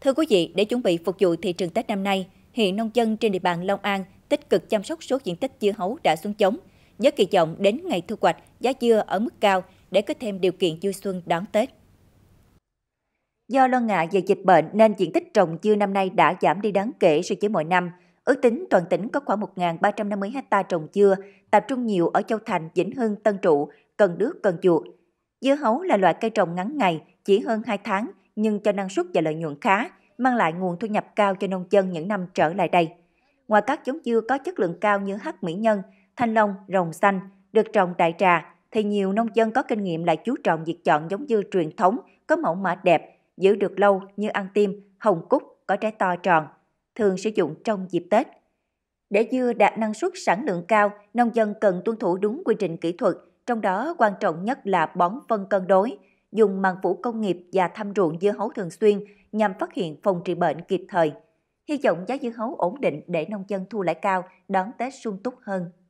Thưa quý vị, để chuẩn bị phục vụ thị trường Tết năm nay, hiện nông dân trên địa bàn Long An tích cực chăm sóc số diện tích dưa hấu đã xuống giống, với kỳ vọng đến ngày thu hoạch giá dưa ở mức cao để có thêm điều kiện vui xuân đón Tết. Do lo ngại về dịch bệnh nên diện tích trồng dưa năm nay đã giảm đi đáng kể so với mọi năm. Ước tính toàn tỉnh có khoảng 1.350 ha trồng dưa, tập trung nhiều ở Châu Thành, Vĩnh Hưng, Tân Trụ, Cần Đước, Cần Chuột. Dưa hấu là loại cây trồng ngắn ngày, chỉ hơn 2 tháng, nhưng cho năng suất và lợi nhuận khá, mang lại nguồn thu nhập cao cho nông dân những năm trở lại đây. Ngoài các giống dưa có chất lượng cao như hắc mỹ nhân, thanh long, rồng xanh được trồng đại trà thì nhiều nông dân có kinh nghiệm lại chú trọng việc chọn giống dưa truyền thống có mẫu mã đẹp, giữ được lâu như ăn tim, hồng cúc có trái to tròn, thường sử dụng trong dịp Tết. Để dưa đạt năng suất sản lượng cao, nông dân cần tuân thủ đúng quy trình kỹ thuật, trong đó quan trọng nhất là bón phân cân đối, dùng màng phủ công nghiệp và thăm ruộng dưa hấu thường xuyên nhằm phát hiện phòng trị bệnh kịp thời. Hy vọng giá dưa hấu ổn định để nông dân thu lãi cao, đón Tết sung túc hơn.